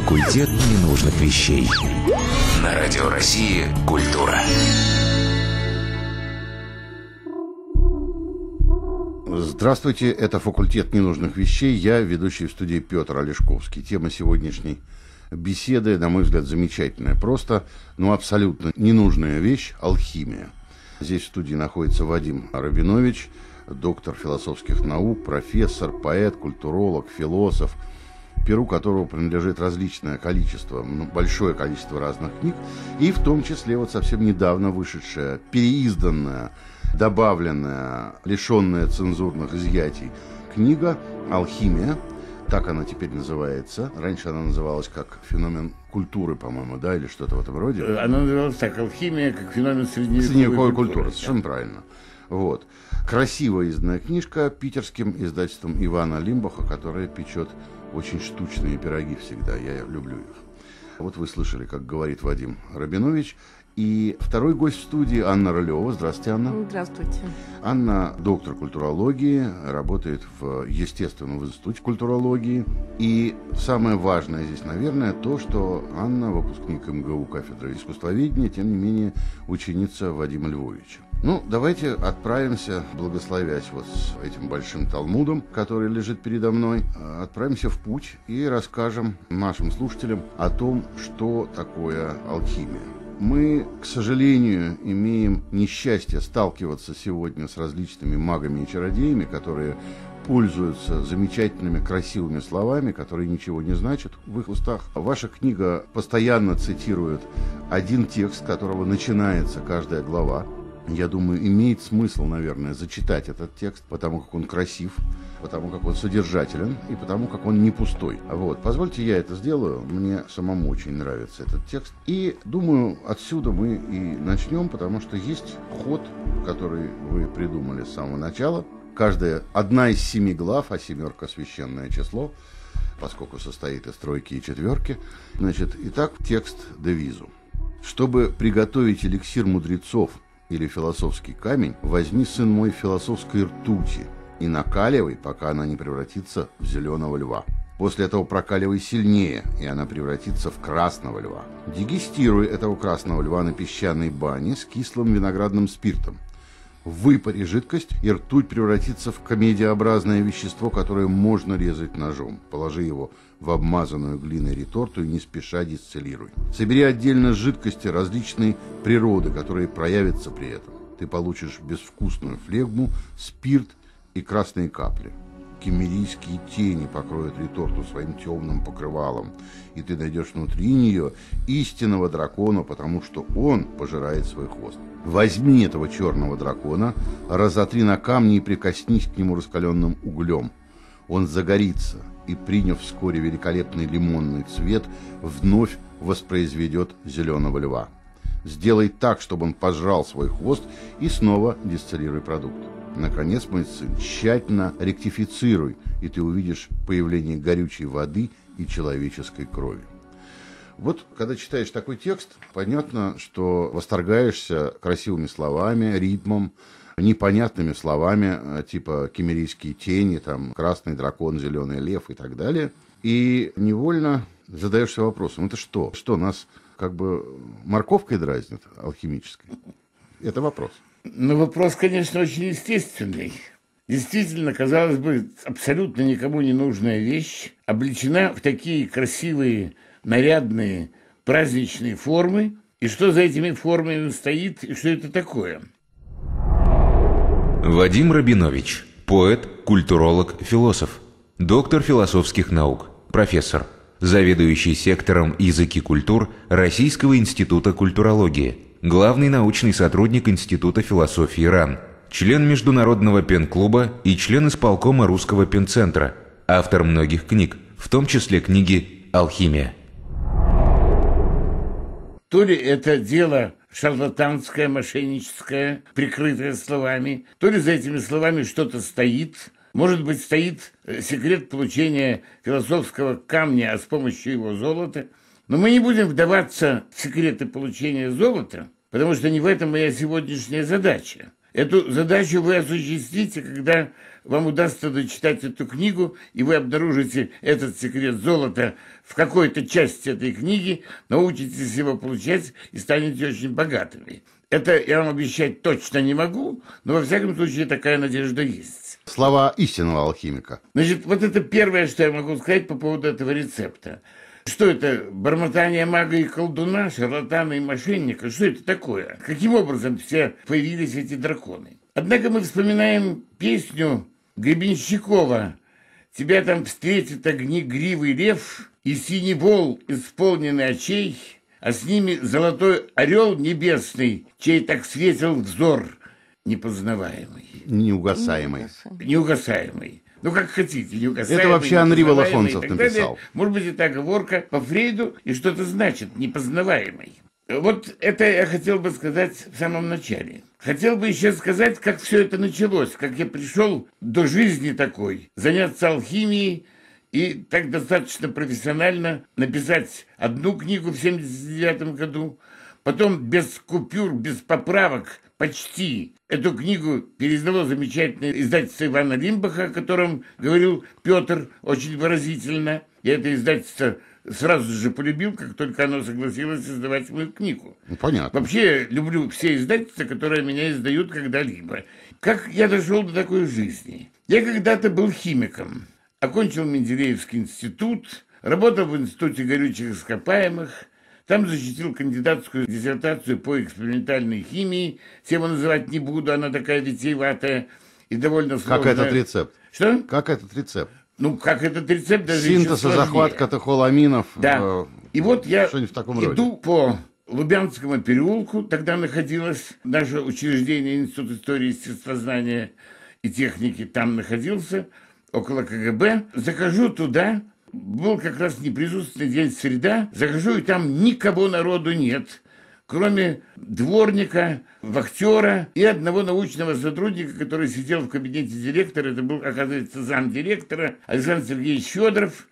Факультет ненужных вещей. На Радио России «Культура». Здравствуйте, это «Факультет ненужных вещей». Я ведущий в студии Петр Олешковский. Тема сегодняшней беседы, на мой взгляд, замечательная. Просто, ну, абсолютно ненужная вещь – алхимия. Здесь в студии находится Вадим Рабинович, доктор философских наук, профессор, поэт, культуролог, философ – перу которого принадлежит различное количество, большое количество разных книг, и в том числе вот совсем недавно вышедшая, переизданная, добавленная, лишенная цензурных изъятий книга «Алхимия», так она теперь называется. Раньше она называлась как феномен культуры, по-моему, да, или что-то в этом роде. Э, она называлась так, алхимия как феномен средневековой, средневековой культуры. культуры. Совершенно да. правильно. Вот. красивая изданная книжка питерским издательством Ивана Лимбаха, которая печет очень штучные пироги всегда, я люблю их. Вот вы слышали, как говорит Вадим Рабинович. И второй гость в студии Анна Ролева. Здравствуйте, Анна. Здравствуйте. Анна доктор культурологии, работает в Естественном институте культурологии. И самое важное здесь, наверное, то, что Анна, выпускник МГУ кафедры искусствоведения, тем не менее, ученица Вадима Львовича. Ну, давайте отправимся, благословясь вот с этим большим талмудом, который лежит передо мной, а, отправимся в путь и расскажем нашим слушателям о том, что такое алхимия. Мы, к сожалению, имеем несчастье сталкиваться сегодня с различными магами и чародеями, которые пользуются замечательными, красивыми словами, которые ничего не значат в их устах. Ваша книга постоянно цитирует один текст, с которого начинается каждая глава я думаю, имеет смысл, наверное, зачитать этот текст, потому как он красив, потому как он содержателен и потому как он не пустой. Вот, позвольте я это сделаю, мне самому очень нравится этот текст. И думаю, отсюда мы и начнем, потому что есть ход, который вы придумали с самого начала. Каждая одна из семи глав, а семерка священное число, поскольку состоит из тройки и четверки. Значит, итак, текст девизу. Чтобы приготовить эликсир мудрецов – или философский камень, возьми, сын мой, философской ртути и накаливай, пока она не превратится в зеленого льва. После этого прокаливай сильнее, и она превратится в красного льва. Дегистируй этого красного льва на песчаной бане с кислым виноградным спиртом. Выпари жидкость, и ртуть превратится в комедиообразное вещество, которое можно резать ножом. Положи его в обмазанную глиной реторту и не спеша дистиллируй. Собери отдельно жидкости различной природы, которые проявятся при этом. Ты получишь безвкусную флегму, спирт и красные капли. Кемерийские тени покроют реторту своим темным покрывалом, и ты найдешь внутри нее истинного дракона, потому что он пожирает свой хвост. Возьми этого черного дракона, разотри на камни и прикоснись к нему раскаленным углем. Он загорится – и, приняв вскоре великолепный лимонный цвет, вновь воспроизведет зеленого льва. Сделай так, чтобы он пожрал свой хвост и снова дистиллируй продукт. Наконец, мой сын, тщательно ректифицируй, и ты увидишь появление горючей воды и человеческой крови. Вот, когда читаешь такой текст, понятно, что восторгаешься красивыми словами, ритмом, непонятными словами, э, типа кемерийские тени, там, красный дракон, зеленый лев и так далее. И невольно задаешься вопросом, это что? Что, нас как бы морковкой дразнят алхимической? Это вопрос. Ну, вопрос, конечно, очень естественный. Действительно, казалось бы, абсолютно никому не нужная вещь обличена в такие красивые, нарядные, праздничные формы. И что за этими формами стоит, и что это такое? Вадим Рабинович. Поэт, культуролог, философ. Доктор философских наук. Профессор. Заведующий сектором языки культур Российского института культурологии. Главный научный сотрудник Института философии РАН. Член Международного пен-клуба и член исполкома Русского пен-центра. Автор многих книг, в том числе книги «Алхимия». То ли это дело шарлатанское, мошенническое, прикрытое словами, то ли за этими словами что-то стоит, может быть, стоит э, секрет получения философского камня, а с помощью его золота. Но мы не будем вдаваться в секреты получения золота, потому что не в этом моя сегодняшняя задача. Эту задачу вы осуществите, когда вам удастся дочитать эту книгу, и вы обнаружите этот секрет золота в какой-то части этой книги, научитесь его получать и станете очень богатыми. Это я вам обещать точно не могу, но во всяком случае такая надежда есть. Слова истинного алхимика. Значит, вот это первое, что я могу сказать по поводу этого рецепта. Что это? Бормотание мага и колдуна, шарлатана и мошенника? Что это такое? Каким образом все появились эти драконы? Однако мы вспоминаем песню Гребенщикова, тебя там встретит огнегривый лев и синий вол, исполненный очей, а с ними золотой орел небесный, чей так светил взор непознаваемый. Неугасаемый. Неугасаемый. Ну, как хотите, неугасаемый. Это вообще Анри Волохонцев написал. Далее. Может быть, это оговорка по Фрейду и что-то значит непознаваемый. Вот это я хотел бы сказать в самом начале. Хотел бы еще сказать, как все это началось, как я пришел до жизни такой, заняться алхимией и так достаточно профессионально написать одну книгу в 79 году, потом без купюр, без поправок почти эту книгу переиздало замечательное издательство Ивана Лимбаха, о котором говорил Петр очень выразительно. И это издательство сразу же полюбил, как только оно согласилось издавать мою книгу. Ну, понятно. Вообще, люблю все издательства, которые меня издают когда-либо. Как я дошел до такой жизни? Я когда-то был химиком. Окончил Менделеевский институт, работал в Институте горючих ископаемых, там защитил кандидатскую диссертацию по экспериментальной химии. Тему называть не буду, она такая витиеватая и довольно сложная. Как этот рецепт? Что? Как этот рецепт? Ну, как этот рецепт даже Синтез и захват катехоламинов. Да. Э, и вот я в таком иду роде. по Лубянскому переулку, тогда находилось наше учреждение Институт истории и естествознания и техники, там находился, около КГБ. Захожу туда, был как раз неприсутственный день среда, захожу, и там никого народу нет кроме дворника, вахтера и одного научного сотрудника, который сидел в кабинете директора. Это был, оказывается, замдиректора Александр Сергеевич Федоров.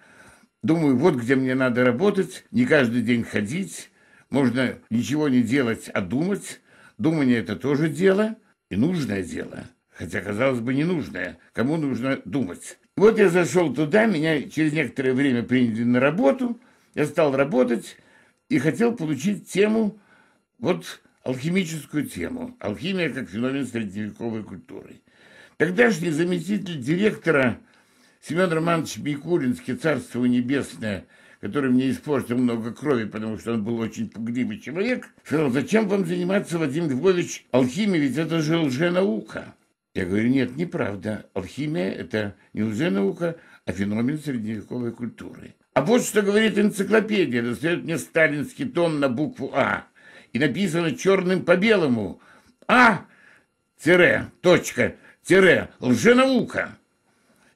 Думаю, вот где мне надо работать, не каждый день ходить, можно ничего не делать, а думать. Думание – это тоже дело и нужное дело. Хотя, казалось бы, ненужное. Кому нужно думать? Вот я зашел туда, меня через некоторое время приняли на работу, я стал работать и хотел получить тему вот алхимическую тему. Алхимия как феномен средневековой культуры. Тогдашний заместитель директора Семен Романович Бикуринский, царство небесное, который мне испортил много крови, потому что он был очень пугливый человек, сказал, зачем вам заниматься, Вадим Львович, алхимией, ведь это же лженаука. Я говорю, нет, неправда. Алхимия – это не лженаука, а феномен средневековой культуры. А вот что говорит энциклопедия, достает мне сталинский том на букву «А» и написано черным по белому «А, тире, точка, тире, лженаука».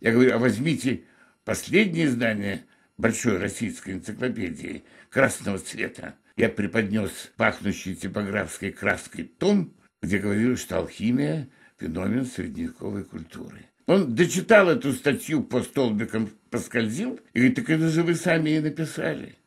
Я говорю, а возьмите последнее издание большой российской энциклопедии красного цвета. Я преподнес пахнущий типографской краской том, где говорилось, что алхимия – феномен средневековой культуры. Он дочитал эту статью по столбикам, поскользил, и говорит, так это же вы сами и написали.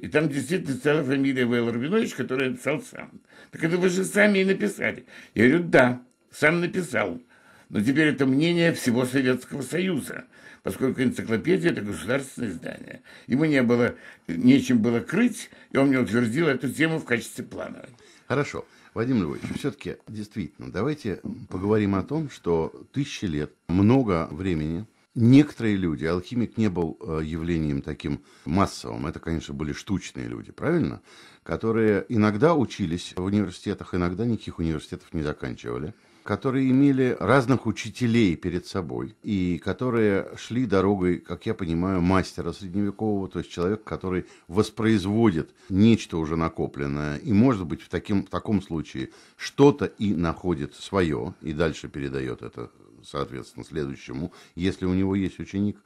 И там действительно стала фамилия Вэлла Рубинович, которую я написал сам. Так это вы же сами и написали. Я говорю, да, сам написал. Но теперь это мнение всего Советского Союза, поскольку энциклопедия – это государственное издание. Ему не было, нечем было крыть, и он мне утвердил эту тему в качестве плановой. Хорошо. Вадим Львович, все-таки действительно, давайте поговорим о том, что тысячи лет, много времени – некоторые люди, алхимик не был э, явлением таким массовым, это, конечно, были штучные люди, правильно? Которые иногда учились в университетах, иногда никаких университетов не заканчивали которые имели разных учителей перед собой и которые шли дорогой, как я понимаю, мастера средневекового, то есть человек, который воспроизводит нечто уже накопленное и, может быть, в, таким, в таком случае что-то и находит свое и дальше передает это соответственно, следующему, если у него есть ученик.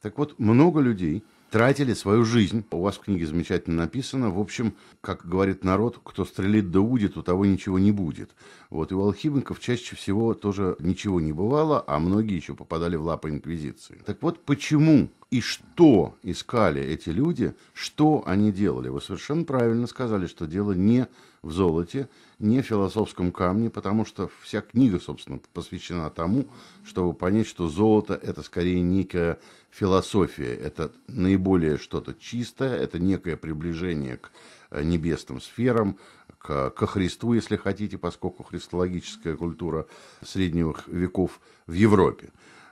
Так вот, много людей тратили свою жизнь. У вас в книге замечательно написано. В общем, как говорит народ, кто стрелит да удит, у того ничего не будет. Вот и у алхимиков чаще всего тоже ничего не бывало, а многие еще попадали в лапы инквизиции. Так вот, почему и что искали эти люди, что они делали? Вы совершенно правильно сказали, что дело не в золоте, не в философском камне, потому что вся книга, собственно, посвящена тому, чтобы понять, что золото – это скорее некая философия, это наиболее что-то чистое, это некое приближение к э, небесным сферам, к, ко Христу, если хотите, поскольку христологическая культура средних веков в Европе.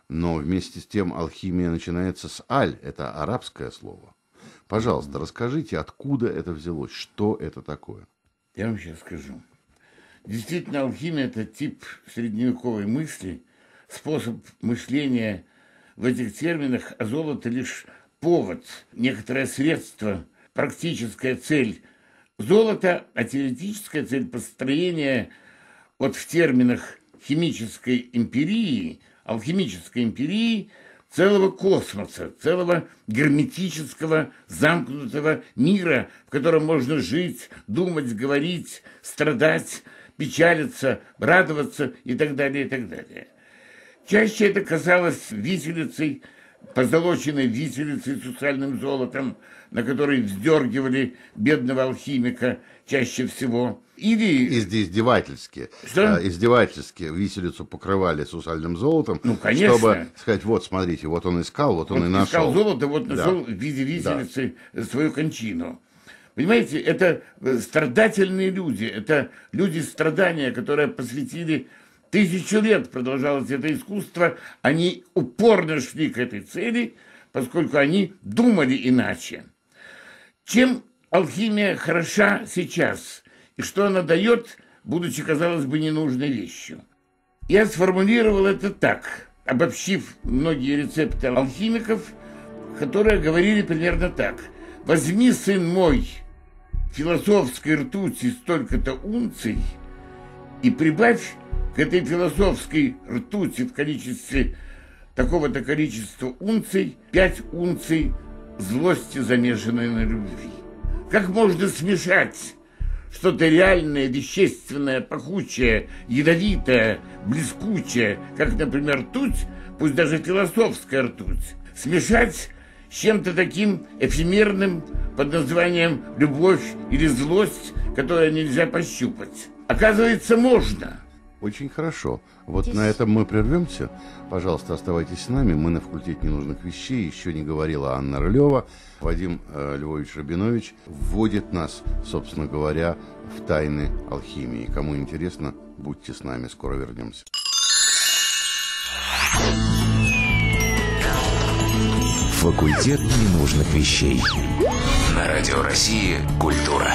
Но вместе с тем алхимия начинается с «аль», это арабское слово. Пожалуйста, расскажите, откуда это взялось, что это такое? Я вам сейчас скажу. Действительно, алхимия – это тип средневековой мысли, способ мышления в этих терминах, а золото – лишь повод, некоторое средство, практическая цель. Золото, а теоретическая цель построения вот в терминах химической империи, алхимической империи – целого космоса, целого герметического замкнутого мира, в котором можно жить, думать, говорить, страдать, печалиться, радоваться и так далее, и так далее. Чаще это казалось виселицей позолоченной виселицей с социальным золотом, на которой вздергивали бедного алхимика чаще всего. Или... Из издевательски. Что? Э, издевательски виселицу покрывали сусальным золотом. Ну, конечно. Чтобы сказать, вот, смотрите, вот он искал, вот, вот он и нашел. Искал золото, вот нашел да. в виде виселицы да. свою кончину. Понимаете, это страдательные люди, это люди страдания, которые посвятили Тысячу лет продолжалось это искусство, они упорно шли к этой цели, поскольку они думали иначе. Чем алхимия хороша сейчас и что она дает, будучи, казалось бы, ненужной вещью? Я сформулировал это так, обобщив многие рецепты алхимиков, которые говорили примерно так. «Возьми, сын мой, философской ртути столько-то унций и прибавь этой философской ртути в количестве такого-то количества унций, пять унций злости, замешанной на любви. Как можно смешать что-то реальное, вещественное, пахучее, ядовитое, блескучее, как, например, ртуть, пусть даже философская ртуть, смешать с чем-то таким эфемерным под названием «любовь» или «злость», которое нельзя пощупать. Оказывается, можно – очень хорошо. Вот Здесь... на этом мы прервемся. Пожалуйста, оставайтесь с нами. Мы на факультете ненужных вещей. Еще не говорила Анна Рылева. Вадим э, Львович Рабинович вводит нас, собственно говоря, в тайны алхимии. Кому интересно, будьте с нами. Скоро вернемся. Факультет ненужных вещей. На радио России «Культура».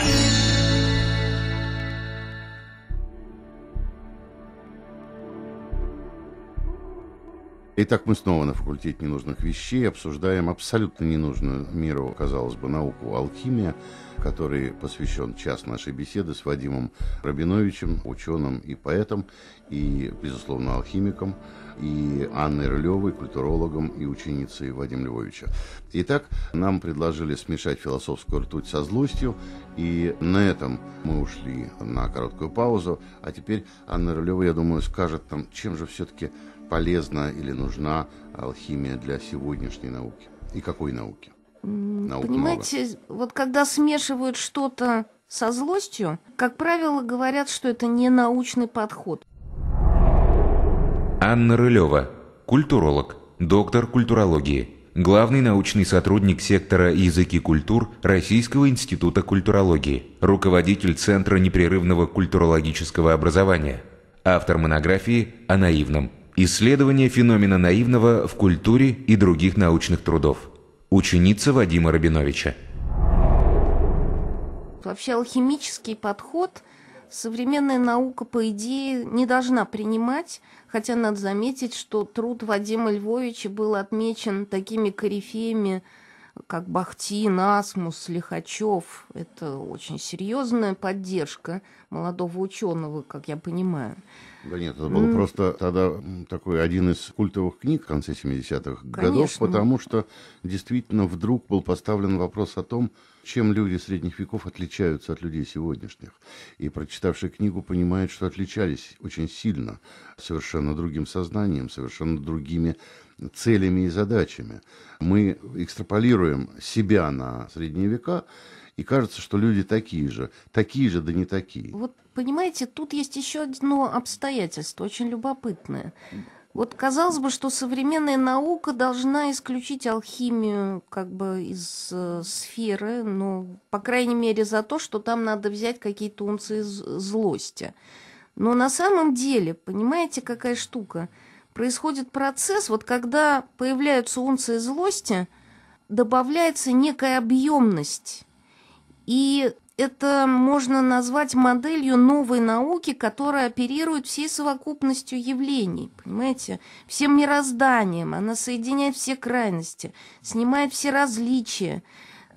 Итак, мы снова на факультете ненужных вещей обсуждаем абсолютно ненужную миру, казалось бы, науку алхимия, который посвящен час нашей беседы с Вадимом Рабиновичем, ученым и поэтом, и, безусловно, алхимиком, и Анной Рылевой, культурологом и ученицей Вадима Львовича. Итак, нам предложили смешать философскую ртуть со злостью, и на этом мы ушли на короткую паузу. А теперь Анна Рылева, я думаю, скажет нам, чем же все-таки полезна или нужна алхимия для сегодняшней науки? И какой науки? Наук Понимаете, много. вот когда смешивают что-то со злостью, как правило, говорят, что это не научный подход. Анна Рылева, культуролог, доктор культурологии, главный научный сотрудник сектора «Языки культур» Российского института культурологии, руководитель Центра непрерывного культурологического образования, автор монографии о наивном – Исследование феномена наивного в культуре и других научных трудов. Ученица Вадима Рабиновича. Вообще алхимический подход современная наука, по идее, не должна принимать, хотя надо заметить, что труд Вадима Львовича был отмечен такими корифеями, как Бахтин, Насмус, Лихачев. Это очень серьезная поддержка молодого ученого, как я понимаю. Да нет, это был mm. просто тогда такой один из культовых книг в конце 70-х годов, потому что действительно вдруг был поставлен вопрос о том, чем люди средних веков отличаются от людей сегодняшних. И прочитавший книгу понимает, что отличались очень сильно, совершенно другим сознанием, совершенно другими целями и задачами. Мы экстраполируем себя на средние века, и кажется, что люди такие же, такие же, да не такие. Вот понимаете, тут есть еще одно обстоятельство, очень любопытное. Вот казалось бы, что современная наука должна исключить алхимию как бы из э, сферы, ну, по крайней мере, за то, что там надо взять какие-то унции злости. Но на самом деле, понимаете, какая штука? Происходит процесс, вот когда появляются унции злости, добавляется некая объемность и это можно назвать моделью новой науки, которая оперирует всей совокупностью явлений, понимаете, всем мирозданием. Она соединяет все крайности, снимает все различия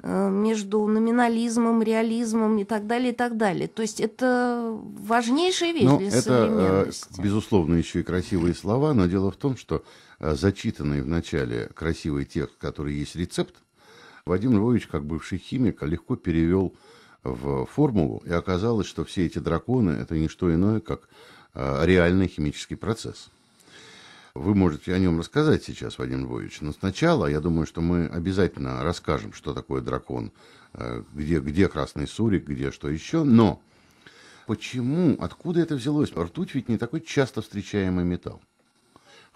э, между номинализмом, реализмом и так далее, и так далее. То есть это важнейшая вещь ну, для это, э, современности. Безусловно, еще и красивые слова, но дело в том, что э, зачитанный в начале красивый текст, который есть рецепт, Вадим Львович, как бывший химик, легко перевел в формулу, и оказалось, что все эти драконы – это не что иное, как а, реальный химический процесс. Вы можете о нем рассказать сейчас, Вадим Львович, но сначала, я думаю, что мы обязательно расскажем, что такое дракон, а, где, где красный сурик, где что еще, но почему, откуда это взялось? Ртуть ведь не такой часто встречаемый металл.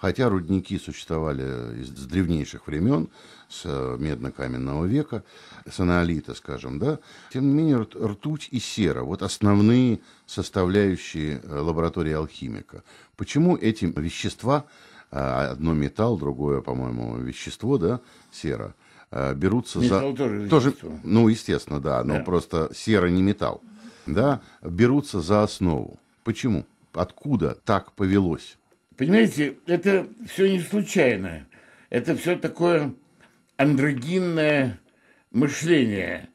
Хотя рудники существовали с древнейших времен, с э, медно-каменного века, с аналита, скажем, да, тем не менее ртуть и сера – вот основные составляющие э, лаборатории алхимика. Почему эти вещества, э, одно металл, другое, по-моему, вещество, да, сера, берутся металл за... тоже, тоже Ну, естественно, да, но да. просто сера не металл, да, берутся за основу. Почему? Откуда так повелось? Понимаете, это все не случайно. Это все такое андрогинное мышление.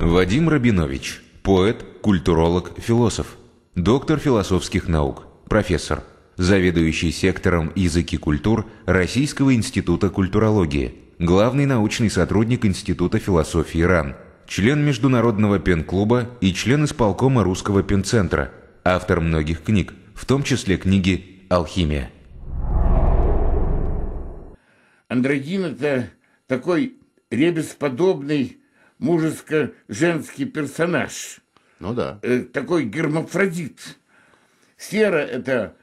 Вадим Рабинович, поэт, культуролог, философ, доктор философских наук, профессор, заведующий сектором языки культур Российского института культурологии, главный научный сотрудник Института философии РАН, член Международного пен-клуба и член исполкома Русского пен-центра, автор многих книг – в том числе книги «Алхимия». Андрогин – это такой ребесподобный мужеско-женский персонаж. Ну да. Э, такой гермафродит. Сера – это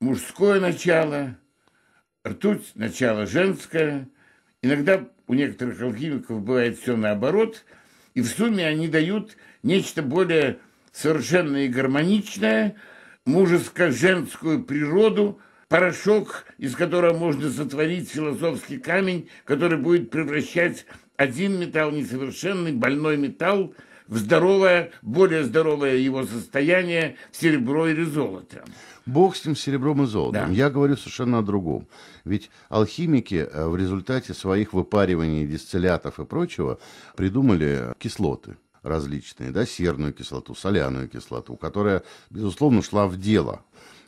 мужское начало, ртуть – начало женское. Иногда у некоторых алхимиков бывает все наоборот, и в сумме они дают нечто более совершенное и гармоничное – мужеско-женскую природу, порошок, из которого можно сотворить философский камень, который будет превращать один металл несовершенный, больной металл, в здоровое, более здоровое его состояние, в серебро или золото. Бог с ним серебром и золотом. Да. Я говорю совершенно о другом. Ведь алхимики э, в результате своих выпариваний, дистиллятов и прочего придумали кислоты различные, да, серную кислоту, соляную кислоту, которая, безусловно, шла в дело.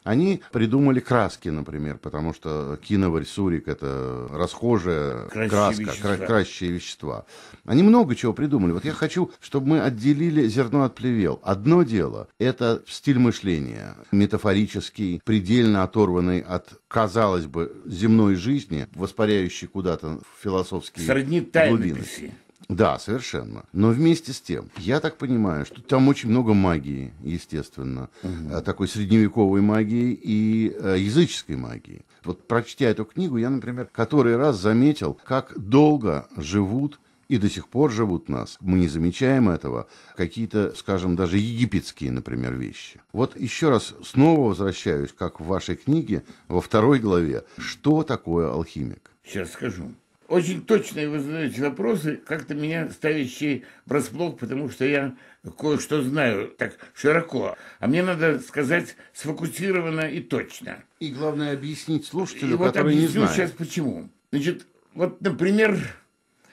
Они придумали краски, например, потому что киноварь, сурик – это расхожая красящие краска, вещества. Кра- красящие вещества. Они много чего придумали. Вот я хочу, чтобы мы отделили зерно от плевел. Одно дело – это стиль мышления, метафорический, предельно оторванный от, казалось бы, земной жизни, воспаряющий куда-то в философские Сродни глубины. Тайнописи. Да, совершенно. Но вместе с тем, я так понимаю, что там очень много магии, естественно, угу. такой средневековой магии и э, языческой магии. Вот прочтя эту книгу, я, например, который раз заметил, как долго живут и до сих пор живут нас. Мы не замечаем этого. Какие-то, скажем, даже египетские, например, вещи. Вот еще раз снова возвращаюсь, как в вашей книге, во второй главе. Что такое алхимик? Сейчас скажу очень точные вы задаете вопросы, как-то меня ставящие врасплох, потому что я кое-что знаю так широко. А мне надо сказать сфокусированно и точно. И главное объяснить слушателю, и вот который не знает. сейчас почему. Значит, вот, например,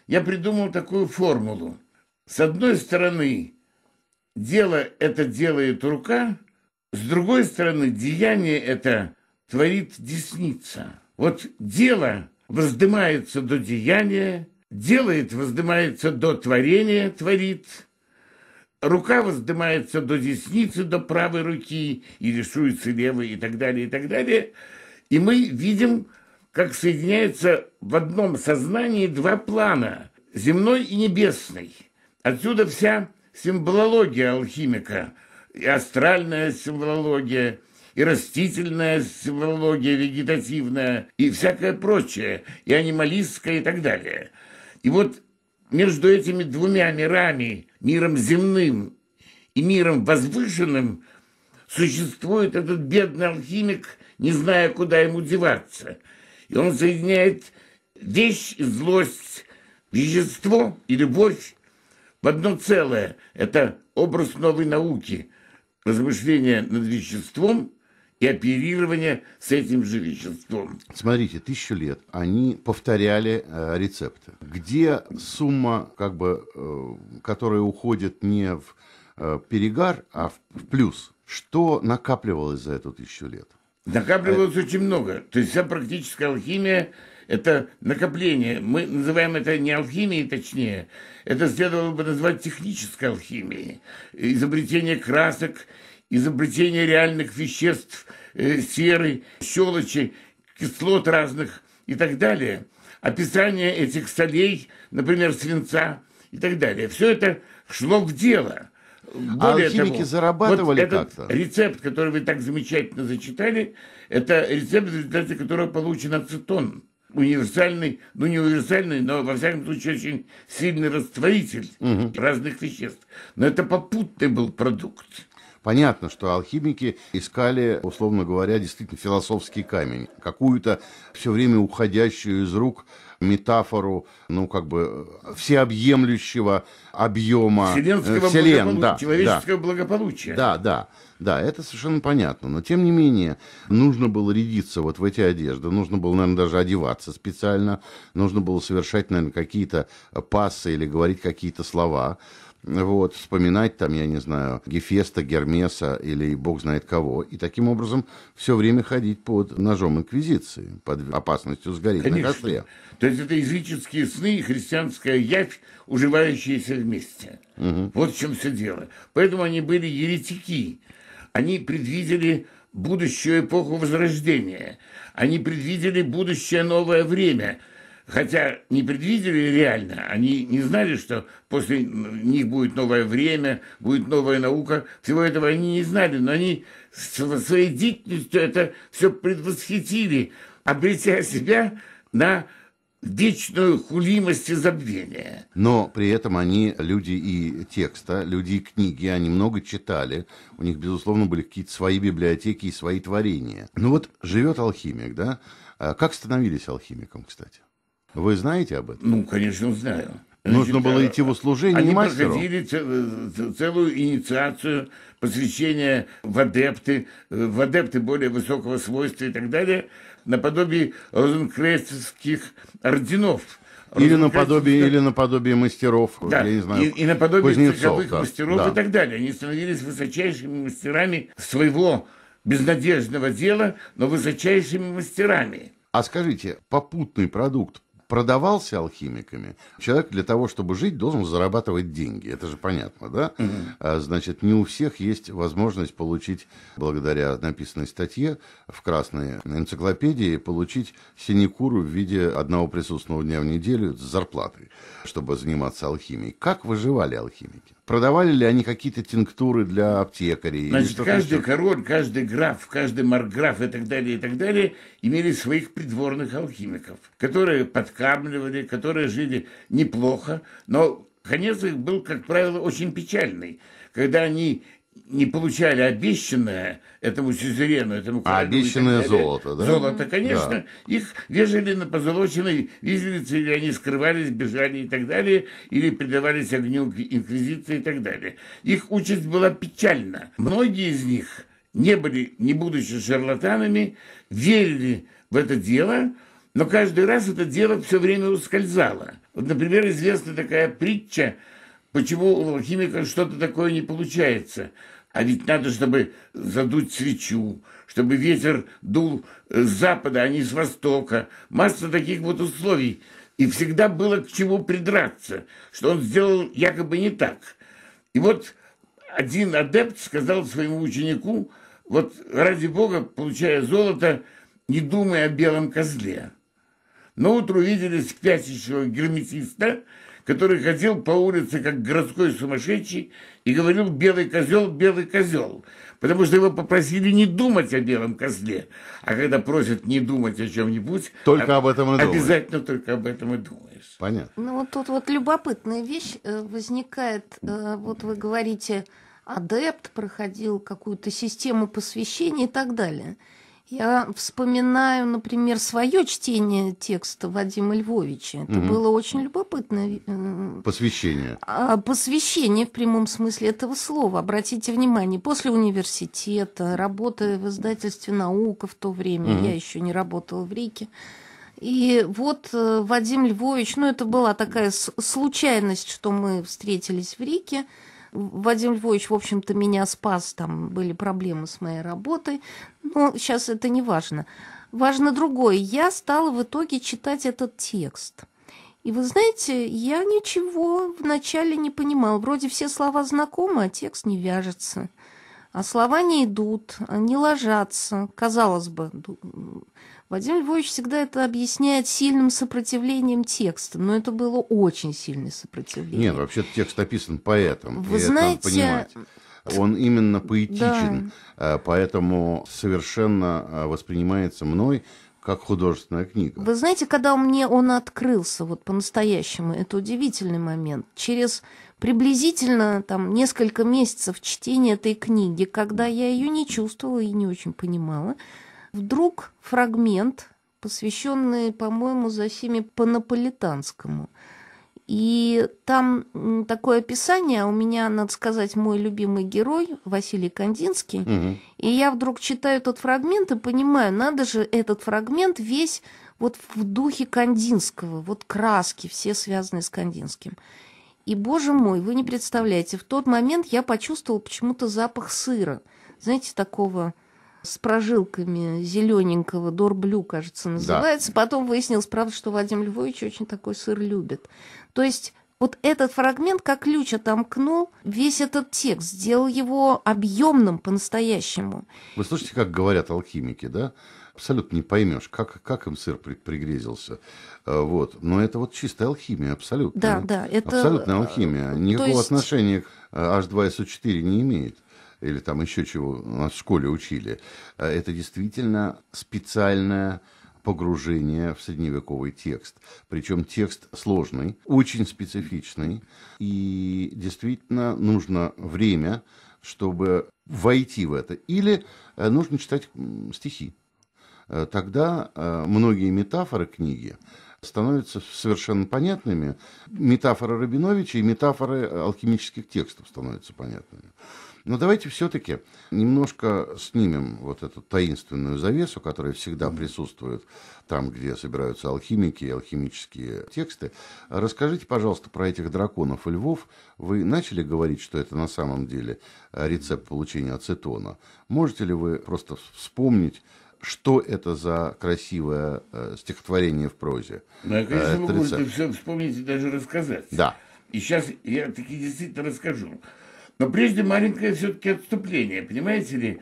я придумал такую формулу. С одной стороны, дело это делает рука, с другой стороны, деяние это творит десница. Вот дело – воздымается до деяния, делает воздымается до творения, творит, рука воздымается до десницы, до правой руки, и рисуется левой, и так далее, и так далее. И мы видим, как соединяются в одном сознании два плана – земной и небесный. Отсюда вся символология алхимика, и астральная символология – и растительная символология, вегетативная, и всякое прочее, и анималистская, и так далее. И вот между этими двумя мирами, миром земным и миром возвышенным, существует этот бедный алхимик, не зная, куда ему деваться. И он соединяет вещь и злость, вещество и любовь в одно целое. Это образ новой науки, размышления над веществом и оперирование с этим же веществом. Смотрите, тысячу лет они повторяли э, рецепты. Где сумма, как бы, э, которая уходит не в э, перегар, а в, в плюс? Что накапливалось за эту тысячу лет? Накапливалось а... очень много. То есть вся практическая алхимия – это накопление. Мы называем это не алхимией, точнее. Это следовало бы назвать технической алхимией. Изобретение красок – изобретение реальных веществ, э, серы, щелочи, кислот разных и так далее. Описание этих солей, например, свинца и так далее. Все это шло в дело. А Более а химики того, зарабатывали вот как-то? рецепт, который вы так замечательно зачитали, это рецепт, в результате которого получен ацетон универсальный, ну не универсальный, но во всяком случае очень сильный растворитель угу. разных веществ. Но это попутный был продукт. Понятно, что алхимики искали, условно говоря, действительно философский камень, какую-то все время уходящую из рук метафору, ну, как бы, всеобъемлющего объема э, Вселенского вселен, благополу... да, человеческого да. благополучия. Да, да. Да, это совершенно понятно, но тем не менее нужно было рядиться вот в эти одежды, нужно было, наверное, даже одеваться специально, нужно было совершать, наверное, какие-то э, пассы или говорить какие-то слова, вот, вспоминать там, я не знаю, Гефеста, Гермеса или бог знает кого, и таким образом все время ходить под ножом инквизиции, под опасностью сгореть Конечно. на костре. То есть это языческие сны и христианская явь, уживающиеся вместе. Угу. Вот в чем все дело. Поэтому они были еретики, они предвидели будущую эпоху Возрождения. Они предвидели будущее новое время. Хотя не предвидели реально, они не знали, что после них будет новое время, будет новая наука. Всего этого они не знали, но они своей деятельностью это все предвосхитили, обретя себя на вечную хулимость и забвение. Но при этом они люди и текста, люди и книги, они много читали. У них, безусловно, были какие-то свои библиотеки и свои творения. Ну вот живет алхимик, да? А как становились алхимиком, кстати? Вы знаете об этом? Ну, конечно, знаю. Значит, Нужно было э, идти в служение. они мастеру. проходили э, целую инициацию посвящения в адепты, э, в адепты более высокого свойства и так далее наподобие розенкрейцевских орденов. Или наподобие, да. или наподобие мастеров, да. я не знаю, и, и наподобие кузнецов, да, мастеров да. и так далее. Они становились высочайшими мастерами своего безнадежного дела, но высочайшими мастерами. А скажите, попутный продукт продавался алхимиками. Человек для того, чтобы жить, должен зарабатывать деньги. Это же понятно, да? Угу. А, значит, не у всех есть возможность получить, благодаря написанной статье в красной энциклопедии, получить синекуру в виде одного присутственного дня в неделю с зарплатой, чтобы заниматься алхимией. Как выживали алхимики? Продавали ли они какие-то тинктуры для аптекарей? Значит, каждый еще? король, каждый граф, каждый марграф и так далее, и так далее – имели своих придворных алхимиков, которые подкармливали, которые жили неплохо, но конец их был, как правило, очень печальный, когда они не получали обещанное этому сюзерену, этому А обещанное золото, да? Золото, конечно. Да. Их вешали на позолоченной виселице, или они скрывались, бежали и так далее, или предавались огню инквизиции и так далее. Их участь была печальна. Многие из них не были, не будучи шарлатанами, верили в это дело, но каждый раз это дело все время ускользало. Вот, например, известна такая притча, почему у алхимика что-то такое не получается. А ведь надо, чтобы задуть свечу, чтобы ветер дул э, с запада, а не с востока. Масса таких вот условий. И всегда было к чему придраться, что он сделал якобы не так. И вот один адепт сказал своему ученику – вот ради бога, получая золото, не думая о белом козле. Но утро увиделись спящего герметиста, который ходил по улице как городской сумасшедший и говорил «белый козел, белый козел», потому что его попросили не думать о белом козле, а когда просят не думать о чем-нибудь, только об этом и обязательно думаешь. только об этом и думаешь. Понятно. Ну вот тут вот любопытная вещь э, возникает, э, вот вы говорите – адепт, проходил какую-то систему посвящения и так далее. Я вспоминаю, например, свое чтение текста Вадима Львовича. Это угу. было очень любопытно. Э, посвящение. А, посвящение в прямом смысле этого слова. Обратите внимание, после университета, работая в издательстве «Наука» в то время, угу. я еще не работала в Рике, и вот э, Вадим Львович, ну это была такая случайность, что мы встретились в Рике – Вадим Львович, в общем-то, меня спас, там были проблемы с моей работой, но сейчас это не важно. Важно другое. Я стала в итоге читать этот текст. И вы знаете, я ничего вначале не понимала. Вроде все слова знакомы, а текст не вяжется. А слова не идут, не ложатся. Казалось бы, Владимир Львович всегда это объясняет сильным сопротивлением текста, но это было очень сильное сопротивление. Нет, вообще текст написан поэтом, Вы и знаете... это надо понимать. Он именно поэтичен, да. Э, поэтому совершенно э, воспринимается мной как художественная книга. Вы знаете, когда мне он открылся, вот по-настоящему, это удивительный момент. Через приблизительно там несколько месяцев чтения этой книги, когда я ее не чувствовала и не очень понимала, Вдруг фрагмент, посвященный, по-моему, Зосиме по-наполитанскому. И там такое описание, у меня, надо сказать, мой любимый герой Василий Кандинский. Угу. И я вдруг читаю этот фрагмент и понимаю, надо же этот фрагмент весь вот в духе Кандинского, вот краски все связаны с Кандинским. И, боже мой, вы не представляете, в тот момент я почувствовал почему-то запах сыра. Знаете, такого с прожилками зелененького, Дорблю, кажется, называется. Да. Потом выяснилось, правда, что Вадим Львович очень такой сыр любит. То есть вот этот фрагмент, как ключ отомкнул весь этот текст, сделал его объемным по-настоящему. Вы слышите, как говорят алхимики, да? Абсолютно не поймешь, как, как им сыр при, пригрезился. Э, вот. Но это вот чистая алхимия, абсолютно. Да, да. Это... Абсолютная э, алхимия. Никакого есть... отношения к э, H2SO4 не имеет или там еще чего нас в школе учили, э, это действительно специальная погружение в средневековый текст. Причем текст сложный, очень специфичный, и действительно нужно время, чтобы войти в это. Или э, нужно читать стихи. Э, тогда многие метафоры книги становятся совершенно понятными. Метафоры Рабиновича и метафоры алхимических текстов становятся понятными. Но давайте все-таки немножко снимем вот эту таинственную завесу, которая всегда присутствует там, где собираются алхимики и алхимические тексты. Расскажите, пожалуйста, про этих драконов и львов. Вы начали говорить, что это на самом деле рецепт получения ацетона. Можете ли вы просто вспомнить, что это за красивое э, стихотворение в прозе? Ну, я, конечно, э, могу это все вспомнить и даже рассказать. Да. И сейчас я таки действительно расскажу. Но прежде маленькое все-таки отступление, понимаете ли?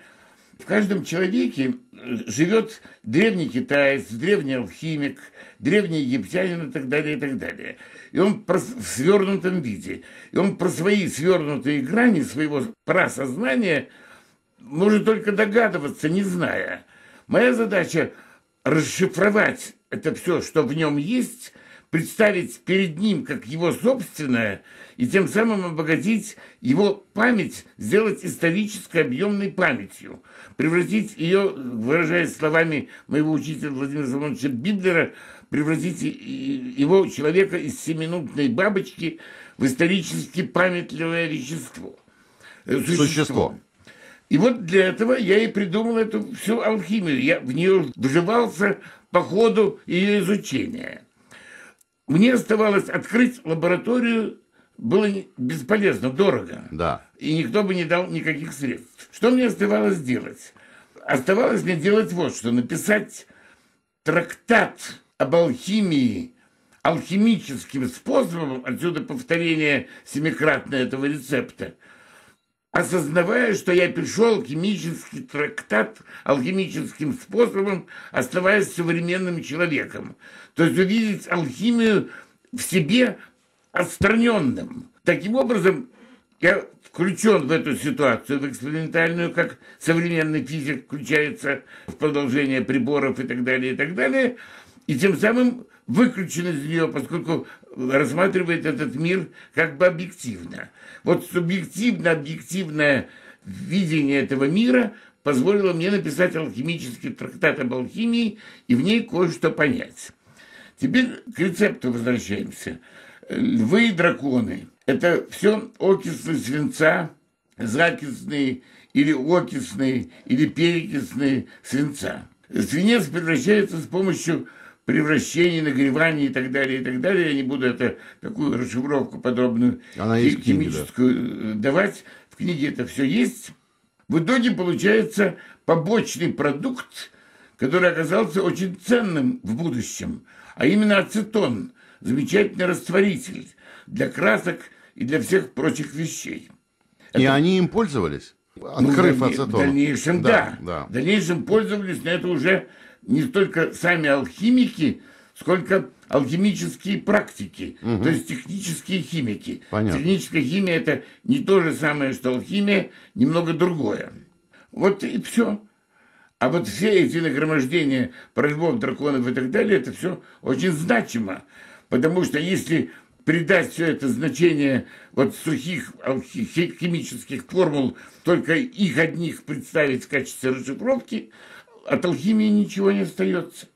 В каждом человеке э, живет древний китаец, древний алхимик, древний египтянин и так далее, и так далее. И он в свернутом виде. И он про свои свернутые грани своего просознания может только догадываться, не зная. Моя задача расшифровать это все, что в нем есть, представить перед ним как его собственное, и тем самым обогатить его память, сделать исторической объемной памятью, превратить ее, выражаясь словами моего учителя Владимира Соломоновича Бидлера, превратить его человека из семинутной бабочки в исторически памятливое вещество. Э, существо. Существо. И вот для этого я и придумал эту всю алхимию. Я в нее вживался по ходу ее изучения. Мне оставалось открыть лабораторию, было бесполезно, дорого. Да. И никто бы не дал никаких средств. Что мне оставалось делать? Оставалось мне делать вот что. Написать трактат об алхимии алхимическим способом, отсюда повторение семикратное этого рецепта – осознавая, что я пишу алхимический трактат алхимическим способом, оставаясь современным человеком. То есть увидеть алхимию в себе отстраненным. Таким образом, я включен в эту ситуацию, в экспериментальную, как современный физик включается в продолжение приборов и так далее, и так далее, и тем самым выключен из нее, поскольку рассматривает этот мир как бы объективно. Вот субъективно-объективное видение этого мира позволило мне написать алхимический трактат об алхимии и в ней кое-что понять. Теперь к рецепту возвращаемся. Львы и драконы – это все окислы свинца, закисные или окисные, или перекисные свинца. Свинец превращается с помощью превращение, нагревание и так далее, и так далее. Я не буду это, такую расшифровку подробную Она хим- есть химическую да. Э, давать. В книге это все есть. В итоге получается побочный продукт, который оказался очень ценным в будущем, а именно ацетон, замечательный растворитель для красок и для всех прочих вещей. Это... И они им пользовались? Открыв ну, в, дальней... в дальнейшем, да, да. да. В дальнейшем пользовались, но это уже не столько сами алхимики, сколько алхимические практики, угу. то есть технические химики. Понятно. Техническая химия – это не то же самое, что алхимия, немного другое. Вот и все. А вот все эти нагромождения про львов, драконов и так далее, это все очень значимо. Потому что если придать все это значение вот сухих химических формул, только их одних представить в качестве расшифровки, от алхимии ничего не остается.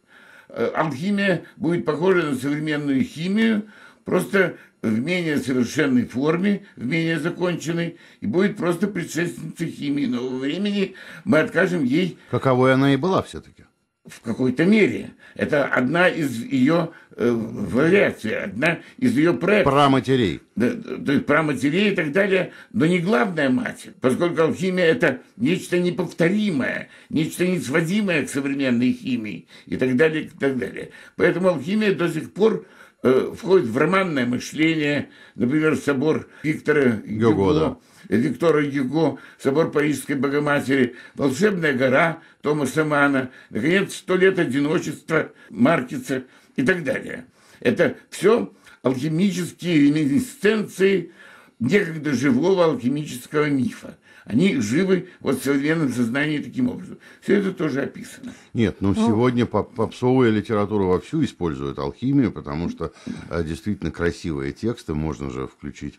Э, алхимия будет похожа на современную химию, просто в менее совершенной форме, в менее законченной, и будет просто предшественницей химии нового времени, мы откажем ей... Каковой она и была все-таки в какой-то мере. Это одна из ее э, вариаций, одна из ее проектов. Праматерей. Да, то есть про матерей и так далее, но не главная мать, поскольку алхимия – это нечто неповторимое, нечто несводимое к современной химии и так далее, и так далее. Поэтому алхимия до сих пор э, входит в романное мышление, например, собор Виктора Гюго, Виктора Гюго, собор Парижской Богоматери, волшебная гора Томаса Мана, наконец, сто лет одиночества Маркица и так далее. Это все алхимические реминесценции некогда живого алхимического мифа – они живы вот в современном сознании таким образом. Все это тоже описано. Нет, но ну, ну, сегодня попсовая литература вовсю использует алхимию, потому что э, действительно красивые тексты можно же включить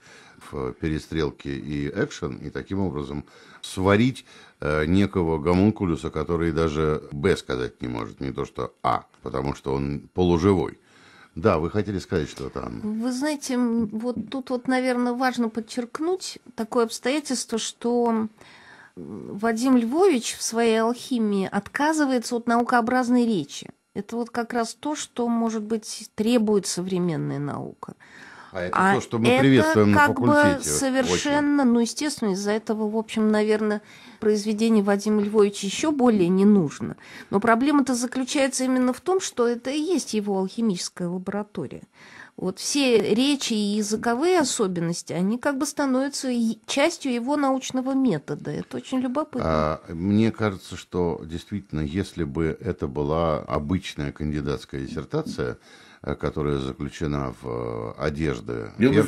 в перестрелки и экшен, и таким образом сварить э, некого гомункулюса, который даже «Б» сказать не может, не то что «А», потому что он полуживой. Да, вы хотели сказать что-то, Анна. Вы знаете, вот тут вот, наверное, важно подчеркнуть такое обстоятельство, что Вадим Львович в своей алхимии отказывается от наукообразной речи. Это вот как раз то, что, может быть, требует современная наука. А это а то, что мы это приветствуем как на факультете. Бы совершенно, очень. ну, естественно, из-за этого, в общем, наверное, произведение Вадима Львовича еще более не нужно. Но проблема-то заключается именно в том, что это и есть его алхимическая лаборатория. Вот все речи и языковые особенности, они как бы становятся частью его научного метода. Это очень любопытно. А, мне кажется, что действительно, если бы это была обычная кандидатская диссертация, Э, которая заключена в э, одежды. Ее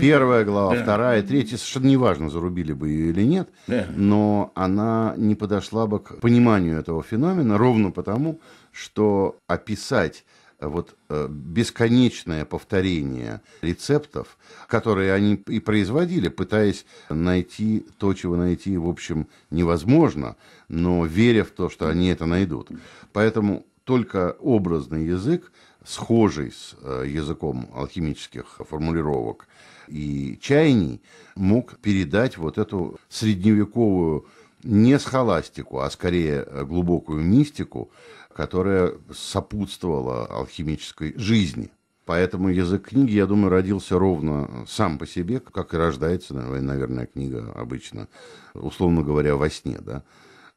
Первая глава, да. вторая, третья, совершенно неважно, зарубили бы ее или нет, да. но она не подошла бы к пониманию этого феномена ровно потому, что описать э, вот бесконечное повторение рецептов, которые они и производили, пытаясь найти то, чего найти, в общем, невозможно, но веря в то, что они это найдут. Поэтому только образный язык схожий с э, языком алхимических формулировок и чаяний, мог передать вот эту средневековую не схоластику, а скорее э, глубокую мистику, которая сопутствовала алхимической жизни. Поэтому язык книги, я думаю, родился ровно сам по себе, как и рождается, наверное, книга обычно, условно говоря, во сне. Да?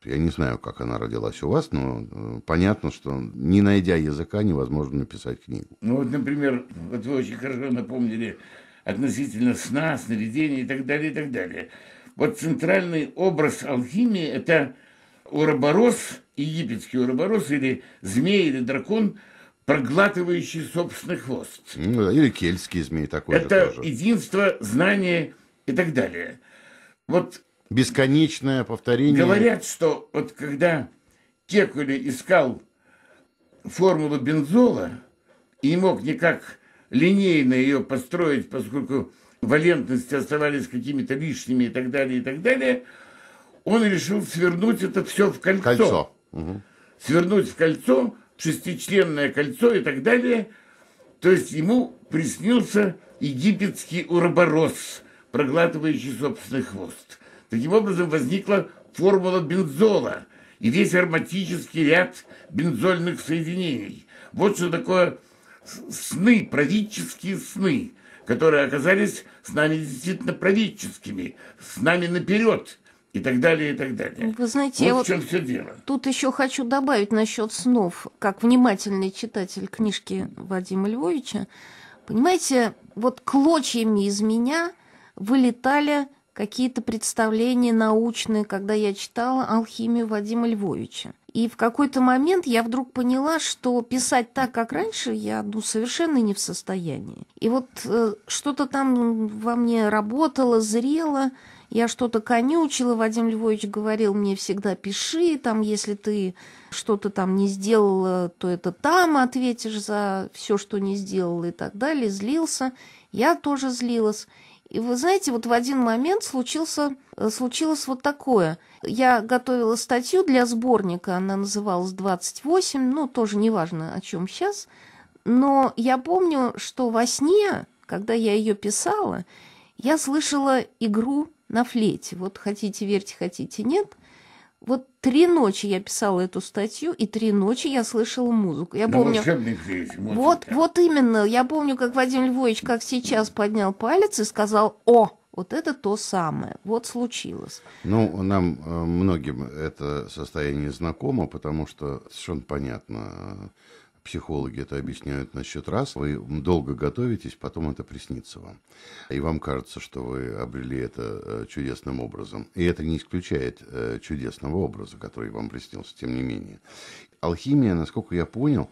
Я не знаю, как она родилась у вас, но э, понятно, что не найдя языка, невозможно написать книгу. Ну вот, например, вот вы очень хорошо напомнили относительно сна, сновидений и так далее, и так далее. Вот центральный образ алхимии – это уроборос, египетский уроборос, или змей, или дракон, проглатывающий собственный хвост. Ну или кельтские змей такой Это же тоже. единство, знание и так далее. Вот Бесконечное повторение. Говорят, что вот когда Кекули искал формулу бензола и не мог никак линейно ее построить, поскольку валентности оставались какими-то лишними и так далее, и так далее, он решил свернуть это все в кольцо. кольцо. Угу. Свернуть в кольцо, шестичленное кольцо и так далее. То есть ему приснился египетский уроборос, проглатывающий собственный хвост. Таким образом возникла формула бензола и весь ароматический ряд бензольных соединений. Вот что такое сны, правительские сны, которые оказались с нами действительно правительскими, с нами наперед и так далее, и так далее. Вы знаете, вот в чем вот все дело. Тут еще хочу добавить насчет снов, как внимательный читатель книжки Вадима Львовича. Понимаете, вот клочьями из меня вылетали какие-то представления научные, когда я читала «Алхимию» Вадима Львовича. И в какой-то момент я вдруг поняла, что писать так, как раньше, я ну, совершенно не в состоянии. И вот э, что-то там во мне работало, зрело, я что-то конючила, Вадим Львович говорил мне всегда пиши, там, если ты что-то там не сделала, то это там ответишь за все, что не сделала и так далее, злился. Я тоже злилась. И вы знаете, вот в один момент случился, э, случилось вот такое. Я готовила статью для сборника, она называлась «28», ну, тоже неважно, о чем сейчас. Но я помню, что во сне, когда я ее писала, я слышала игру на флейте. Вот хотите верьте, хотите нет – вот три ночи я писала эту статью, и три ночи я слышала музыку. Я помню... вот, вот именно, я помню, как Вадим Львович, как сейчас, поднял палец и сказал «О!» Вот это то самое. Вот случилось. Ну, нам, э, многим это состояние знакомо, потому что совершенно понятно, психологи это объясняют насчет раз. Вы долго готовитесь, потом это приснится вам. И вам кажется, что вы обрели это э, чудесным образом. И это не исключает э, чудесного образа, который вам приснился, тем не менее. Алхимия, насколько я понял,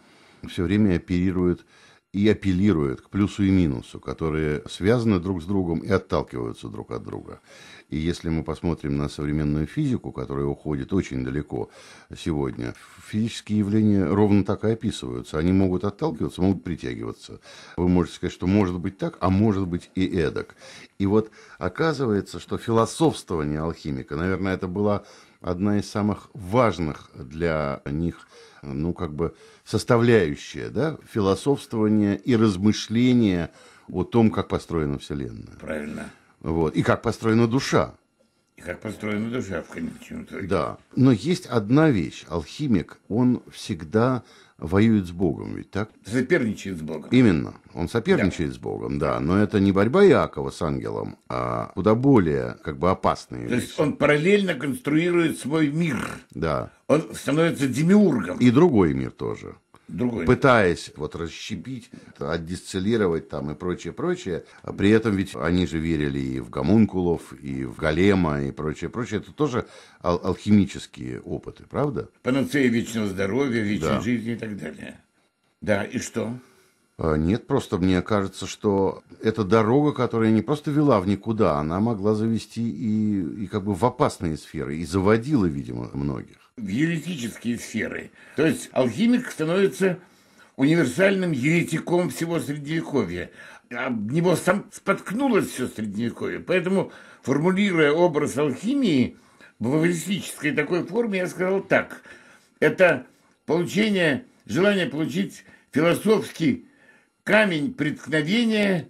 все время оперирует и апеллирует к плюсу и минусу, которые связаны друг с другом и отталкиваются друг от друга. И если мы посмотрим на современную физику, которая уходит очень далеко сегодня, физические явления ровно так и описываются. Они могут отталкиваться, могут притягиваться. Вы можете сказать, что может быть так, а может быть и эдак. И вот оказывается, что философствование алхимика, наверное, это была одна из самых важных для них, ну, как бы, составляющая, да, философствование и размышление о том, как построена Вселенная. Правильно. Вот. И как построена душа. И как построена душа в конечном итоге. Да. Но есть одна вещь. Алхимик, он всегда воюет с Богом, ведь так? Соперничает с Богом. Именно. Он соперничает да. с Богом, да. Но это не борьба Иакова с ангелом, а куда более как бы опасные То вещи. есть он параллельно конструирует свой мир. Да. Он становится демиургом. И другой мир тоже другой. пытаясь вот расщепить, отдистиллировать там и прочее, прочее. А при этом ведь они же верили и в гомункулов, и в голема, и прочее, прочее. Это тоже ал- алхимические опыты, правда? Панацея вечного здоровья, вечной да. жизни и так далее. Да, и что? А, нет, просто мне кажется, что эта дорога, которая не просто вела в никуда, она могла завести и, и как бы в опасные сферы, и заводила, видимо, многих в еретические сферы. То есть алхимик становится универсальным еретиком всего Средневековья. Об а него сам споткнулось все Средневековье. Поэтому, формулируя образ алхимии в эвристической такой форме, я сказал так. Это получение, желание получить философский камень преткновения,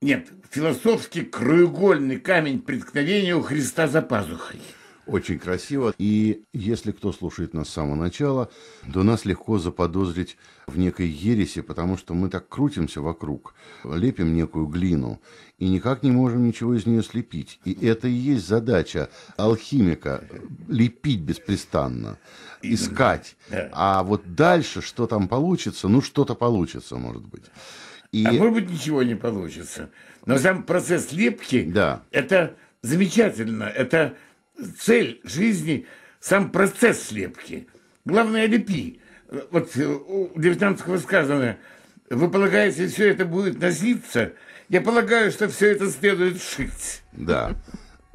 нет, философский краеугольный камень преткновения у Христа за пазухой очень красиво. И если кто слушает нас с самого начала, то нас легко заподозрить в некой ереси, потому что мы так крутимся вокруг, лепим некую глину и никак не можем ничего из нее слепить. И это и есть задача алхимика – лепить беспрестанно, искать. А вот дальше что там получится? Ну, что-то получится, может быть. И... А может быть, ничего не получится. Но сам процесс лепки да. – это замечательно, это цель жизни, сам процесс слепки. Главное, лепи. Вот э, у 19 сказано, вы полагаете, все это будет носиться? Я полагаю, что все это следует шить. Да.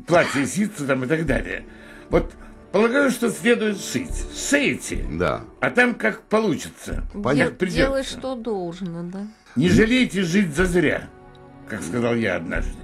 Платье, ситцы там и так далее. Вот Полагаю, что следует шить. Шейте. Да. А там как получится. Понятно. Придется. Делай, что должно, да. Не жалейте жить зазря, как сказал я однажды.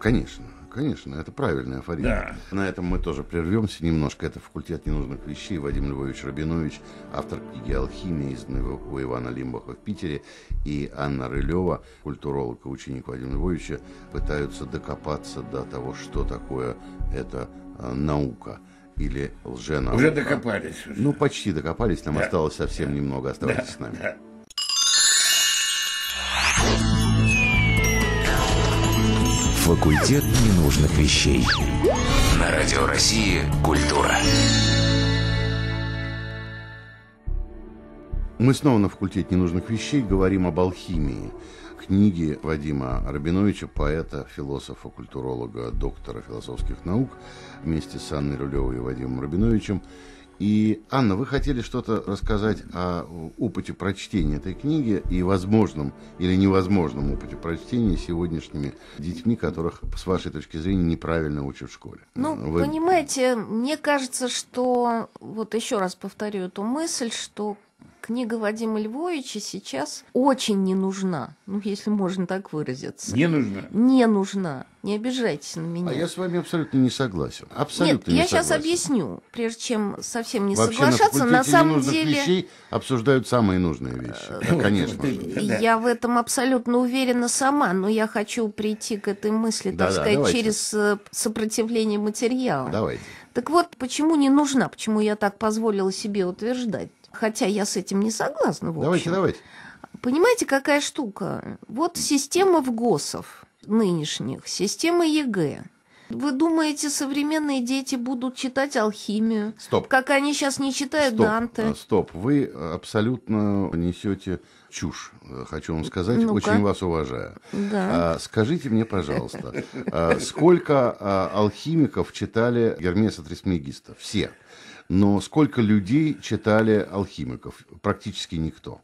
Конечно. Конечно, это правильный афоризм. Да. На этом мы тоже прервемся немножко. Это «Факультет ненужных вещей». Вадим Львович Рабинович, автор книги «Алхимия», изданного у Ивана Лимбаха в Питере, и Анна Рылева, культуролог и ученик Вадима Львовича, пытаются докопаться до того, что такое эта э, наука или лженаука. Уже докопались. Уже. Ну, почти докопались. Нам да. осталось совсем да. немного. Оставайтесь да. с нами. Да. Факультет ненужных вещей. На Радио России «Культура». Мы снова на факультете ненужных вещей говорим об алхимии. Книги Вадима Рабиновича, поэта, философа, культуролога, доктора философских наук, вместе с Анной Рулевой и Вадимом Рабиновичем – и, Анна, вы хотели что-то рассказать о опыте прочтения этой книги и возможном или невозможном опыте прочтения сегодняшними детьми, которых, с вашей точки зрения, неправильно учат в школе. Ну, вы... понимаете, мне кажется, что, вот еще раз повторю эту мысль, что книга Вадима Львовича сейчас очень не нужна, ну, если можно так выразиться. Не нужна? Не нужна. Не обижайтесь на меня. А я с вами абсолютно не согласен. Абсолютно Нет, не я согласен. сейчас объясню, прежде чем совсем не Вообще, соглашаться. На, на самом деле вещей обсуждают самые нужные вещи. Э, да, конечно. Я в этом абсолютно уверена сама, но я хочу прийти к этой мысли, так сказать, через э, сопротивление материала. Давайте. Так вот, почему не нужна, почему я так позволила себе утверждать? Хотя я с этим не согласна. В общем. Давайте, давайте. Понимаете, какая штука? Вот система ВГОСов нынешних, система ЕГЭ. Вы думаете, современные дети будут читать алхимию? Стоп. Как они сейчас не читают стоп, Данте? А, стоп, вы абсолютно несете чушь, э, хочу вам сказать, ну очень вас уважаю. Да. А, скажите мне, пожалуйста, а, сколько а, алхимиков читали Гермеса Трисмегиста? Все. Но сколько людей читали алхимиков? Практически никто.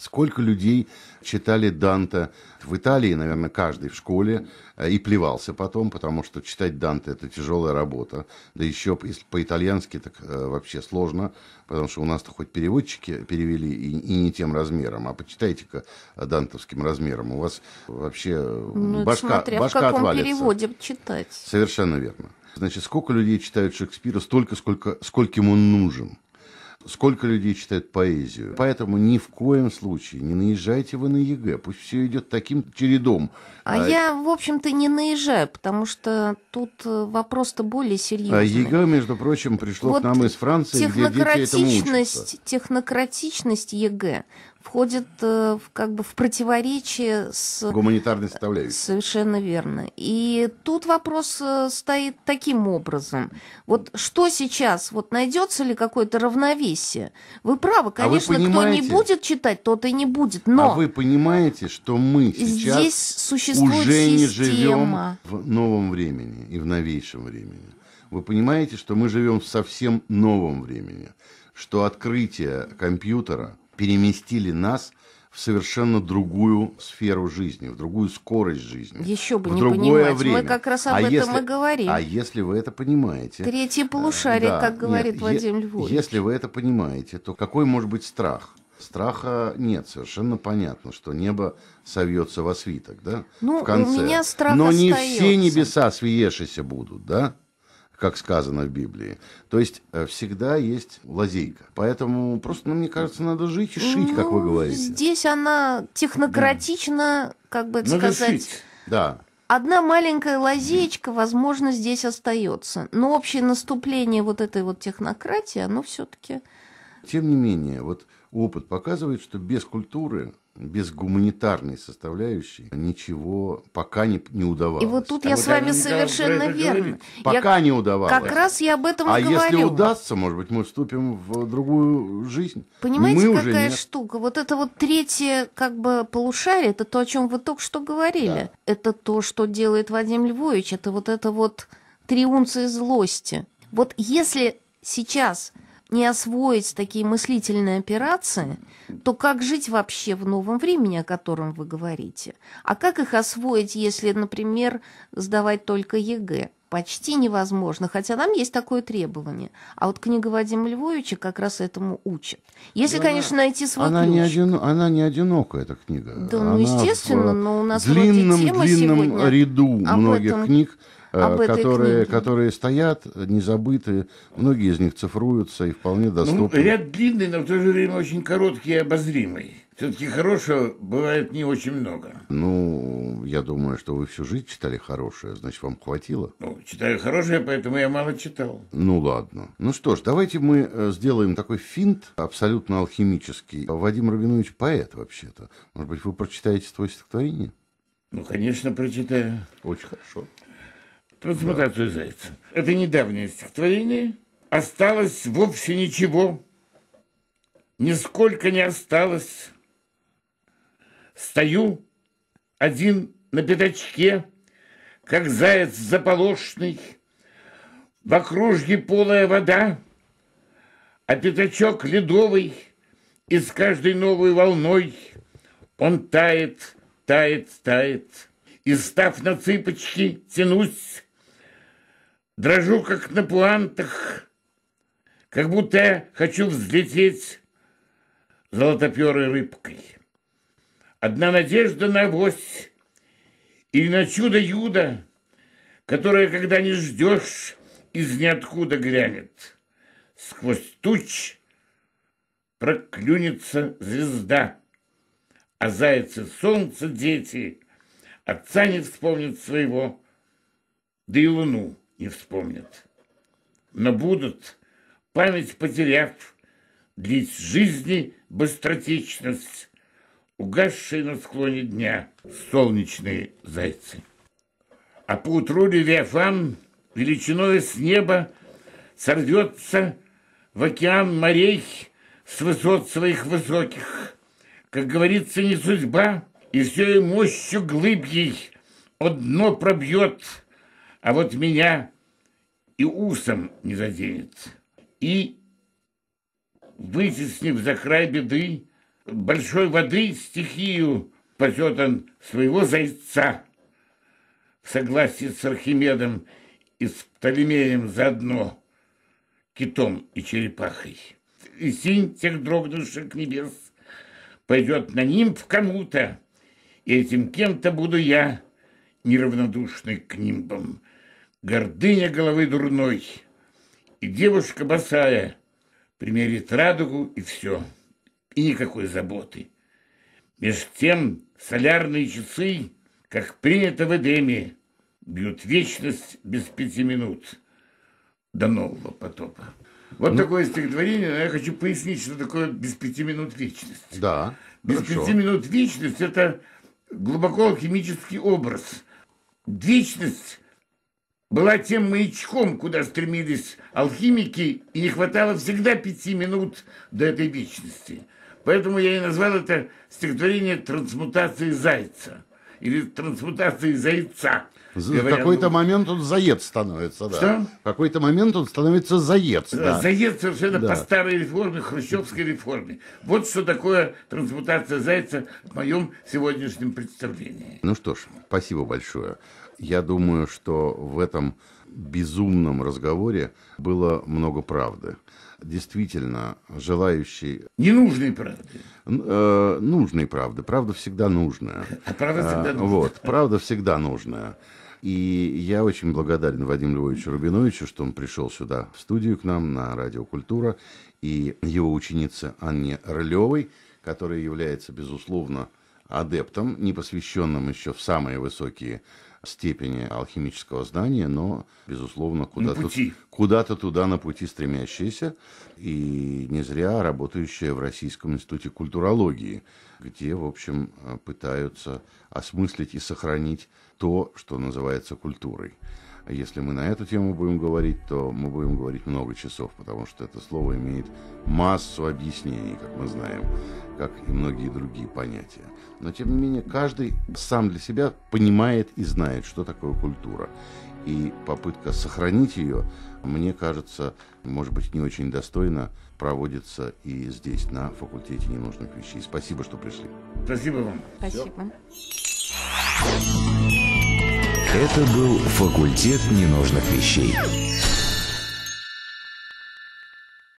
Сколько людей читали Данта в Италии, наверное, каждый в школе, э, и плевался потом, потому что читать Данте – это тяжелая работа. Да еще, по-итальянски, так э, вообще сложно, потому что у нас-то хоть переводчики перевели и, и не тем размером, а почитайте-ка дантовским размером. У вас вообще э, ну, башка, смотря башка в каком отвалится. переводе читать. Совершенно верно. Значит, сколько людей читают Шекспира, столько, сколько, скольким он нужен. Сколько людей читают поэзию? Поэтому ни в коем случае не наезжайте вы на ЕГЭ. Пусть все идет таким чередом. А, а я, в общем-то, не наезжаю, потому что тут э, вопрос-то более серьезный. А ЕГЭ, между прочим, пришло вот к нам из Франции, где дети этому учатся. Технократичность ЕГЭ входит э, как бы в противоречие с... Гуманитарной составляющей. Совершенно верно. И тут вопрос э, стоит таким образом. Вот что сейчас? Вот найдется ли какое-то равновесие? Вы правы, конечно, а вы кто не будет читать, тот и не будет. А но... А вы понимаете, что мы сейчас Здесь существует уже не живем в новом времени и в новейшем времени. Вы понимаете, что мы живем в совсем новом времени, что открытие компьютера – переместили нас в совершенно другую сферу жизни, в другую скорость жизни. Еще бы в не другое понимать. Время. Мы как раз об а этом если, и говорим. А если вы это понимаете... Третье э, полушарие, да, как говорит нет, Владимир Львович. Если вы это понимаете, то какой может быть страх? Страха нет, совершенно понятно, что небо совьется во свиток, да? Ну, в конце. у меня страх Но остается. не все небеса свиешися будут, да? как сказано в Библии. То есть э, всегда есть лазейка. Поэтому просто, ну, мне кажется, надо жить и шить, ну, как вы ну, говорите. Здесь она технократично, да. как бы надо сказать... Шить. Да. Одна маленькая лазечка, возможно, здесь остается. Но общее наступление вот этой вот технократии, оно все-таки... Тем не менее, вот опыт показывает, что без культуры без гуманитарной составляющей ничего пока не, не удавалось. И вот тут а я с вами совершенно верно. Пока я, не удавалось. Как раз я об этом а и говорю. А если удастся, может быть, мы вступим в другую жизнь. Понимаете, мы какая уже... штука? Вот это вот третье как бы полушарие, это то, о чем вы только что говорили. Да. Это то, что делает Вадим Львович. Это вот это вот триумфы злости. Вот если сейчас не освоить такие мыслительные операции, то как жить вообще в новом времени, о котором вы говорите? А как их освоить, если, например, сдавать только ЕГЭ? Почти невозможно, хотя там есть такое требование. А вот книга Вадима Львовича как раз этому учит. Если, и конечно, найти свой она ключ. Не один, она не одинока, эта книга. Да, ну, она ну, естественно, в, но у нас длинном, вроде тема длинном сегодня ряду многих этом... книг, Э, Об которые, которые стоят, незабытые многие из них цифруются и вполне ну, доступны. Ну, ряд длинный, но в то же время очень короткий и обозримый. Все-таки хорошего бывает не очень много. Ну, я думаю, что вы всю жизнь читали хорошее, значит, вам хватило. Ну, читаю хорошее, поэтому я мало читал. Ну, ладно. Ну что ж, давайте мы э, сделаем такой финт абсолютно алхимический. Вадим Рубинович поэт вообще-то. Может быть, вы прочитаете свое стихотворение? Ну, конечно, прочитаю. Очень хорошо трансмутацию зайца. Это недавнее стихотворение. Осталось вовсе ничего. Нисколько не осталось. Стою один на пятачке, как заяц заполошный. В окружье полая вода, а пятачок ледовый, и с каждой новой волной он тает, тает, тает. И став на цыпочки, тянусь Дрожу, как на плантах, как будто хочу взлететь золотоперой рыбкой. Одна надежда на авось или на чудо Юда, которое, когда не ждешь, из ниоткуда грянет. Сквозь туч проклюнется звезда, а зайцы солнце дети, отца не вспомнит своего, да и луну не вспомнят. Но будут, память потеряв, длить жизни быстротечность, угасшие на склоне дня солнечные зайцы. А поутру Левиафан величиной с неба сорвется в океан морей с высот своих высоких. Как говорится, не судьба, и все и мощью глыбьей о дно пробьет – а вот меня и усом не заденет. И вытеснив за край беды, большой воды стихию пасет он своего зайца. В согласии с Архимедом и с Птолемеем заодно, китом и черепахой. И синь тех дрогнувших небес пойдет на нимф кому-то, и этим кем-то буду я, неравнодушный к нимбам гордыня головы дурной, и девушка босая примерит радугу и все, и никакой заботы. Меж тем солярные часы, как принято в Эдеме, бьют вечность без пяти минут до нового потопа. Вот ну, такое стихотворение, но я хочу пояснить, что такое без пяти минут вечность. Да. Без хорошо. пяти минут вечность это глубоко химический образ. Вечность была тем маячком, куда стремились алхимики, и не хватало всегда пяти минут до этой вечности. Поэтому я и назвал это стихотворение «Трансмутации зайца» или «Трансмутации зайца». В какой-то ну, момент он заед становится, да. Что? В какой-то момент он становится заед. Да, да. Заед совершенно да. по старой реформе, хрущевской реформе. Вот что такое трансмутация зайца в моем сегодняшнем представлении. Ну что ж, спасибо большое. Я думаю, что в этом безумном разговоре было много правды. Действительно, желающий... Ненужной правды. Э, нужной правды. Правда всегда нужная. А правда всегда а, нужная. Вот, правда всегда нужная. И я очень благодарен Вадиму Львовичу Рубиновичу, что он пришел сюда, в студию к нам, на Радио Культура, и его ученице Анне Рылевой, которая является, безусловно, адептом, не посвященным еще в самые высокие степени алхимического знания, но, безусловно, куда-то куда туда на пути стремящиеся, и не зря работающая в Российском институте культурологии, где, в общем, пытаются осмыслить и сохранить то, что называется культурой. Если мы на эту тему будем говорить, то мы будем говорить много часов, потому что это слово имеет массу объяснений, как мы знаем, как и многие другие понятия. Но, тем не менее, каждый сам для себя понимает и знает, что такое культура. И попытка сохранить ее, мне кажется, может быть, не очень достойно проводится и здесь, на факультете ненужных вещей. Спасибо, что пришли. Спасибо вам. Спасибо. Это был факультет ненужных вещей.